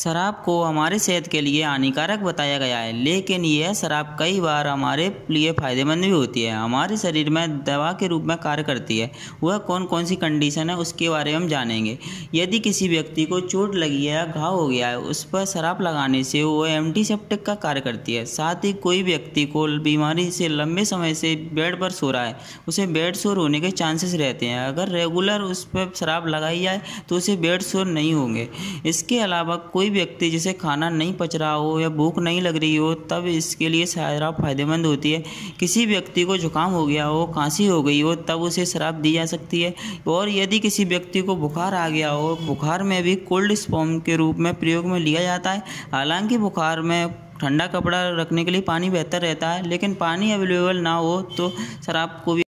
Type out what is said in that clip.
शराब को हमारे सेहत के लिए हानिकारक बताया गया है लेकिन यह शराब कई बार हमारे लिए फ़ायदेमंद भी होती है हमारे शरीर में दवा के रूप में कार्य करती है वह कौन कौन सी कंडीशन है उसके बारे में हम जानेंगे यदि किसी व्यक्ति को चोट लगी है घाव हो गया है उस पर शराब लगाने से वह एंटीसेप्टिक का कार्य करती है साथ ही कोई व्यक्ति को बीमारी से लंबे समय से बेड पर सो रहा है उसे बेड शोर होने के चांसेस रहते हैं अगर रेगुलर उस पर शराब लगाई जाए तो उसे बेड शोर नहीं होंगे इसके अलावा कोई कोई व्यक्ति जिसे खाना नहीं पच रहा हो या भूख नहीं लग रही हो तब इसके लिए शराब फायदेमंद होती है किसी व्यक्ति को जुकाम हो गया हो खांसी हो गई हो तब उसे शराब दी जा सकती है और यदि किसी व्यक्ति को बुखार आ गया हो बुखार में भी कोल्ड स्पॉम के रूप में प्रयोग में लिया जाता है हालांकि बुखार में ठंडा कपड़ा रखने के लिए पानी बेहतर रहता है लेकिन पानी अवेलेबल ना हो तो शराब को भी